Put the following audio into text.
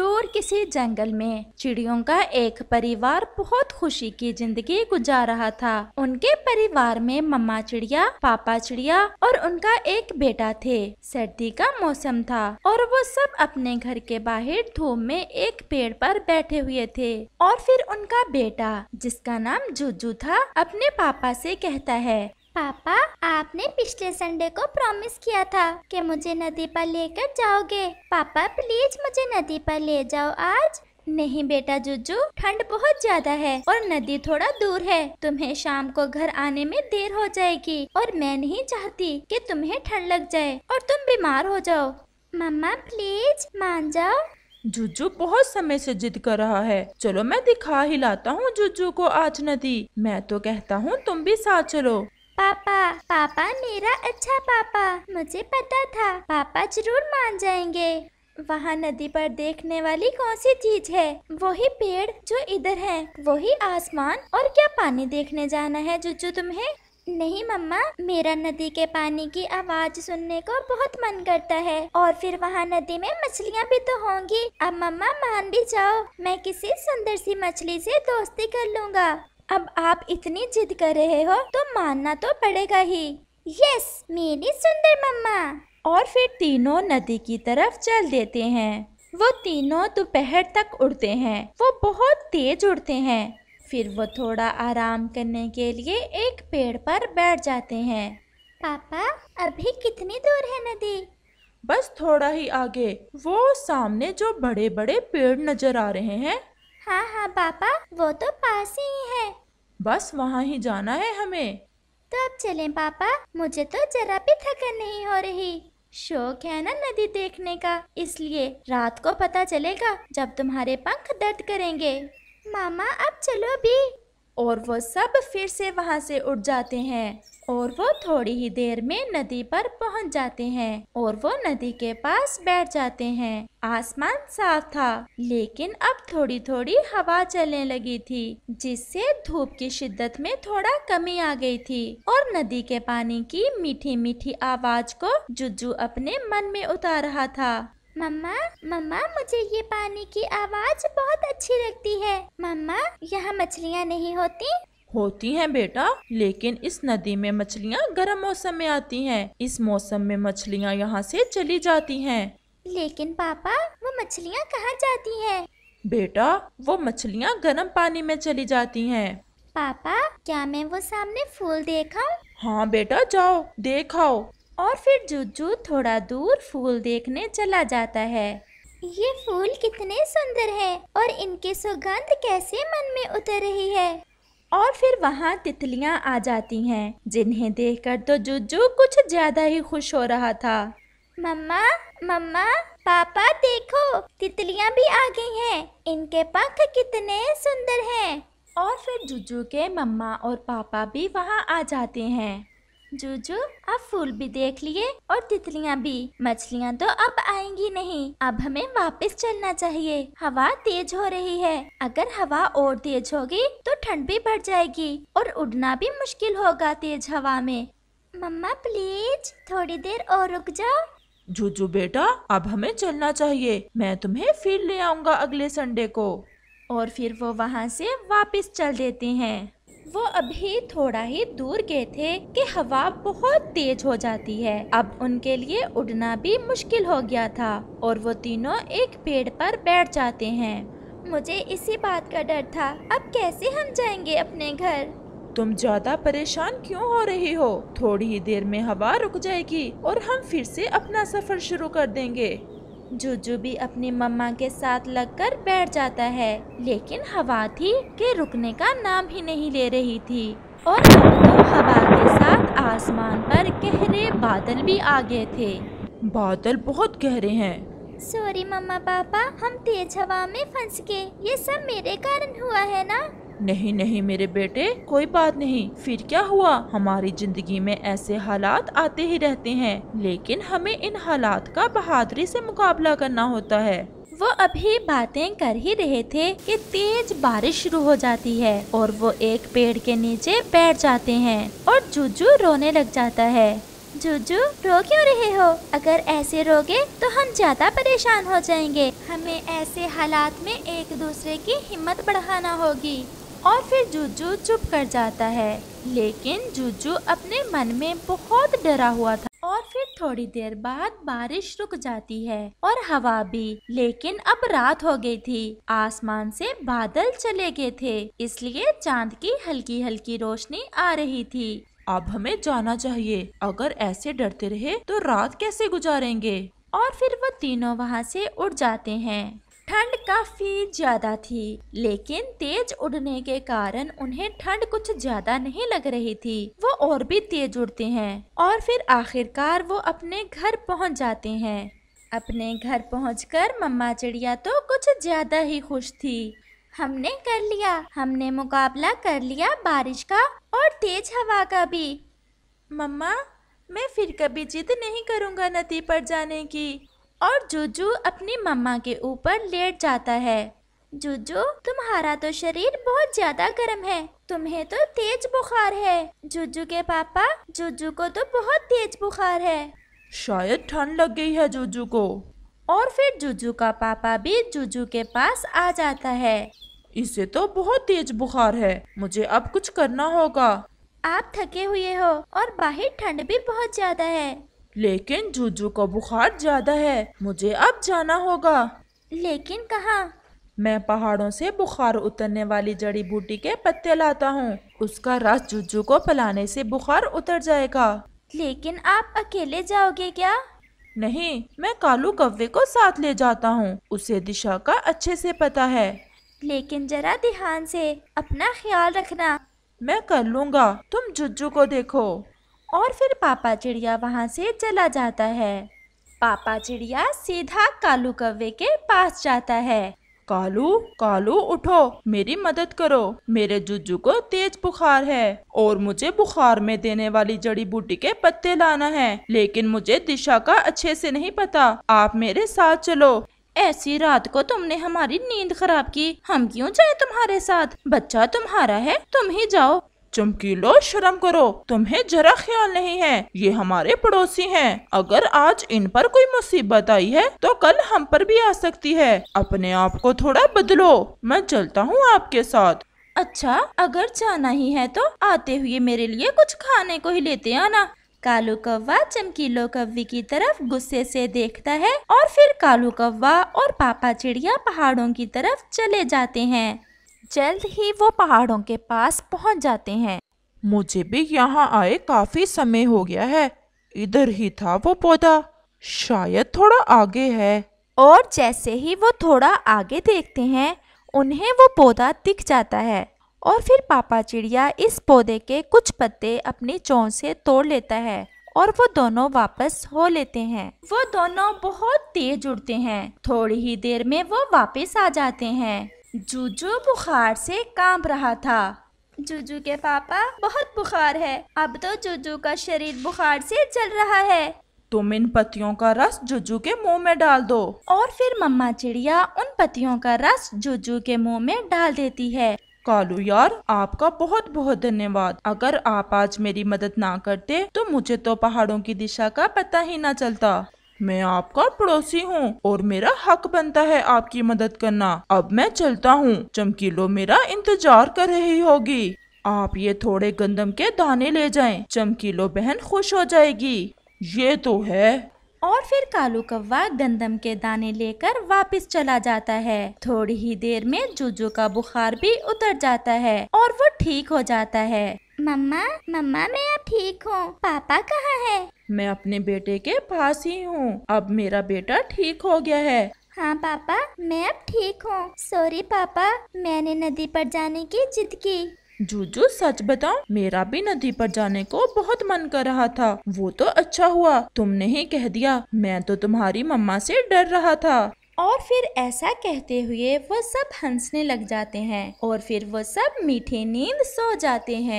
दूर किसी जंगल में चिड़ियों का एक परिवार बहुत खुशी की जिंदगी गुजार रहा था उनके परिवार में मम्मा चिड़िया पापा चिड़िया और उनका एक बेटा थे सर्दी का मौसम था और वो सब अपने घर के बाहर धूम में एक पेड़ पर बैठे हुए थे और फिर उनका बेटा जिसका नाम जूजू था अपने पापा से कहता है पापा आपने पिछले संडे को प्रॉमिस किया था कि मुझे नदी पर लेकर जाओगे पापा प्लीज मुझे नदी पर ले जाओ आज नहीं बेटा जुजू ठंड बहुत ज्यादा है और नदी थोड़ा दूर है तुम्हें शाम को घर आने में देर हो जाएगी और मैं नहीं चाहती कि तुम्हें ठंड लग जाए और तुम बीमार हो जाओ मम्मा प्लीज मान जाओ जुजू बहुत समय से जिद कर रहा है चलो मैं दिखा ही लाता हूँ जुजू को आज नदी मैं तो कहता हूँ तुम भी साथ चलो पापा पापा मेरा अच्छा पापा मुझे पता था पापा जरूर मान जाएंगे वहाँ नदी पर देखने वाली कौन सी चीज है वही पेड़ जो इधर है वही आसमान और क्या पानी देखने जाना है जुजू तुम्हें नहीं मम्मा मेरा नदी के पानी की आवाज सुनने को बहुत मन करता है और फिर वहाँ नदी में मछलियाँ भी तो होंगी अब मम्मा मान भी जाओ मैं किसी सुंदर सी मछली से दोस्ती कर लूँगा अब आप इतनी जिद कर रहे हो तो मानना तो पड़ेगा ही यस मेरी सुंदर मम्मा और फिर तीनों नदी की तरफ चल देते हैं वो तीनों दोपहर तक उड़ते हैं वो बहुत तेज उड़ते हैं फिर वो थोड़ा आराम करने के लिए एक पेड़ पर बैठ जाते हैं पापा अभी कितनी दूर है नदी बस थोड़ा ही आगे वो सामने जो बड़े बड़े पेड़ नजर आ रहे हैं हाँ हाँ पापा वो तो पास ही है बस वहाँ ही जाना है हमें तो अब चले पापा मुझे तो जरा भी थकन नहीं हो रही शौक है ना नदी देखने का इसलिए रात को पता चलेगा जब तुम्हारे पंख दर्द करेंगे मामा अब चलो भी और वो सब फिर से वहाँ से उठ जाते हैं और वो थोड़ी ही देर में नदी पर पहुँच जाते हैं और वो नदी के पास बैठ जाते हैं आसमान साफ था लेकिन अब थोड़ी थोड़ी हवा चलने लगी थी जिससे धूप की शिद्दत में थोड़ा कमी आ गई थी और नदी के पानी की मीठी मीठी आवाज को जुजू अपने मन में उतार रहा था मम्मा मम्मा मुझे ये पानी की आवाज बहुत अच्छी लगती है मम्मा यहाँ मछलियाँ नहीं होती होती हैं बेटा लेकिन इस नदी में मछलियाँ गर्म मौसम में आती हैं इस मौसम में मछलियाँ यहाँ से चली जाती हैं लेकिन पापा वो मछलियाँ कहाँ जाती हैं बेटा वो मछलियाँ गर्म पानी में चली जाती हैं पापा क्या मैं वो सामने फूल देखा हाँ बेटा जाओ देखाओ और फिर जुजू थोड़ा दूर फूल देखने चला जाता है ये फूल कितने सुंदर हैं और इनके सुगंध कैसे मन में उतर रही है और फिर वहाँ तितलियाँ आ जाती हैं जिन्हें देखकर तो जुज्जू कुछ ज्यादा ही खुश हो रहा था मम्मा मम्मा पापा देखो तितलियाँ भी आ गई हैं इनके पंख कितने सुंदर हैं और फिर जुजू के मम्मा और पापा भी वहाँ आ जाते हैं जूजू अब फूल भी देख लिए और तितलियाँ भी मछलियाँ तो अब आएंगी नहीं अब हमें वापस चलना चाहिए हवा तेज हो रही है अगर हवा और तेज होगी तो ठंड भी बढ़ जाएगी और उड़ना भी मुश्किल होगा तेज हवा में मम्मा प्लीज थोड़ी देर और रुक जाओ जूजू बेटा अब हमें चलना चाहिए मैं तुम्हें फिर ले आऊंगा अगले संडे को और फिर वो वहाँ से वापस चल देते हैं वो अभी थोड़ा ही दूर गए थे कि हवा बहुत तेज हो जाती है अब उनके लिए उड़ना भी मुश्किल हो गया था और वो तीनों एक पेड़ पर बैठ जाते हैं मुझे इसी बात का डर था अब कैसे हम जाएंगे अपने घर तुम ज्यादा परेशान क्यों हो रही हो थोड़ी ही देर में हवा रुक जाएगी और हम फिर से अपना सफर शुरू कर देंगे जूजू भी अपनी मम्मा के साथ लगकर बैठ जाता है लेकिन हवा थी के रुकने का नाम ही नहीं ले रही थी और अब तो हवा के साथ आसमान पर गहरे बादल भी आ गए थे बादल बहुत गहरे हैं सॉरी मम्मा पापा हम तेज हवा में फंस गए ये सब मेरे कारण हुआ है ना नहीं नहीं मेरे बेटे कोई बात नहीं फिर क्या हुआ हमारी जिंदगी में ऐसे हालात आते ही रहते हैं लेकिन हमें इन हालात का बहादुरी से मुकाबला करना होता है वो अभी बातें कर ही रहे थे कि तेज बारिश शुरू हो जाती है और वो एक पेड़ के नीचे बैठ जाते हैं और जुजू रोने लग जाता है जुजू रो क्यों रहे हो अगर ऐसे रोगे तो हम ज्यादा परेशान हो जाएंगे हमें ऐसे हालात में एक दूसरे की हिम्मत बढ़ाना होगी और फिर जूजू चुप कर जाता है लेकिन जूजू अपने मन में बहुत डरा हुआ था और फिर थोड़ी देर बाद बारिश रुक जाती है और हवा भी लेकिन अब रात हो गई थी आसमान से बादल चले गए थे इसलिए चांद की हल्की हल्की रोशनी आ रही थी अब हमें जाना चाहिए अगर ऐसे डरते रहे तो रात कैसे गुजारेंगे और फिर वो तीनों वहाँ से उड़ जाते हैं ठंड काफ़ी ज़्यादा थी लेकिन तेज उड़ने के कारण उन्हें ठंड कुछ ज़्यादा नहीं लग रही थी वो और भी तेज उड़ते हैं और फिर आखिरकार वो अपने घर पहुंच जाते हैं अपने घर पहुंचकर मम्मा चिड़िया तो कुछ ज़्यादा ही खुश थी हमने कर लिया हमने मुकाबला कर लिया बारिश का और तेज हवा का भी मम्मा मैं फिर कभी जिद नहीं करूँगा नदी पर जाने की और जूजू अपनी मम्मा के ऊपर लेट जाता है जूजू तुम्हारा तो शरीर बहुत ज्यादा गर्म है तुम्हें तो तेज बुखार है जुजू के पापा जूजू को तो बहुत तेज बुखार है शायद ठंड लग गई है जूजू को और फिर जुजू का पापा भी जुजू के पास आ जाता है इसे तो बहुत तेज बुखार है मुझे अब कुछ करना होगा आप थके हुए हो और बाहर ठंड भी बहुत ज्यादा है लेकिन जूजू को बुखार ज्यादा है मुझे अब जाना होगा लेकिन कहाँ मैं पहाड़ों से बुखार उतरने वाली जड़ी बूटी के पत्ते लाता हूँ उसका रस जूजू को पिलाने से बुखार उतर जाएगा लेकिन आप अकेले जाओगे क्या नहीं मैं कालू कव्वे को साथ ले जाता हूँ उसे दिशा का अच्छे से पता है लेकिन जरा ध्यान से अपना ख्याल रखना मैं कर लूँगा तुम जुज्जू को देखो और फिर पापा चिड़िया वहाँ से चला जाता है पापा चिड़िया सीधा कालू कव्वे के पास जाता है कालू कालू उठो मेरी मदद करो मेरे जुजू को तेज बुखार है और मुझे बुखार में देने वाली जड़ी बूटी के पत्ते लाना है लेकिन मुझे दिशा का अच्छे से नहीं पता आप मेरे साथ चलो ऐसी रात को तुमने हमारी नींद खराब की हम क्यों जाए तुम्हारे साथ बच्चा तुम्हारा है तुम ही जाओ चमकीलो शर्म करो तुम्हें जरा ख्याल नहीं है ये हमारे पड़ोसी हैं अगर आज इन पर कोई मुसीबत आई है तो कल हम पर भी आ सकती है अपने आप को थोड़ा बदलो मैं चलता हूँ आपके साथ अच्छा अगर जाना ही है तो आते हुए मेरे लिए कुछ खाने को ही लेते आना कालू कौवा चमकीलो कव्वी की तरफ गुस्से से देखता है और फिर कालू कौवा और पापा चिड़िया पहाड़ों की तरफ चले जाते हैं जल्द ही वो पहाड़ों के पास पहुंच जाते हैं मुझे भी यहाँ आए काफी समय हो गया है इधर ही था वो पौधा शायद थोड़ा आगे है और जैसे ही वो थोड़ा आगे देखते हैं उन्हें वो पौधा दिख जाता है और फिर पापा चिड़िया इस पौधे के कुछ पत्ते अपनी चोंच से तोड़ लेता है और वो दोनों वापस हो लेते हैं वो दोनों बहुत तेज उड़ते हैं थोड़ी ही देर में वो वापस आ जाते हैं जूजू बुखार से कांप रहा था जूजू के पापा बहुत बुखार है अब तो जूजू का शरीर बुखार से जल रहा है तुम इन पत्तियों का रस जुजू के मुंह में डाल दो और फिर मम्मा चिड़िया उन पत्तियों का रस जुजू के मुंह में डाल देती है कालू यार आपका बहुत बहुत धन्यवाद अगर आप आज मेरी मदद ना करते तो मुझे तो पहाड़ों की दिशा का पता ही ना चलता मैं आपका पड़ोसी हूँ और मेरा हक बनता है आपकी मदद करना अब मैं चलता हूँ चमकीलो मेरा इंतजार कर रही होगी आप ये थोड़े गंदम के दाने ले जाएं। चमकीलो बहन खुश हो जाएगी ये तो है और फिर कालू कौवा गंदम के दाने लेकर वापस चला जाता है थोड़ी ही देर में जूजू का बुखार भी उतर जाता है और वो ठीक हो जाता है मम्मा मम्मा मैं अब ठीक हूँ पापा कहाँ है मैं अपने बेटे के पास ही हूँ अब मेरा बेटा ठीक हो गया है हाँ पापा मैं अब ठीक हूँ सॉरी पापा मैंने नदी पर जाने की जिद की जूजू सच बताओ मेरा भी नदी पर जाने को बहुत मन कर रहा था वो तो अच्छा हुआ तुमने ही कह दिया मैं तो तुम्हारी मम्मा से डर रहा था और फिर ऐसा कहते हुए वो सब हंसने लग जाते हैं और फिर वो सब मीठे नींद सो जाते हैं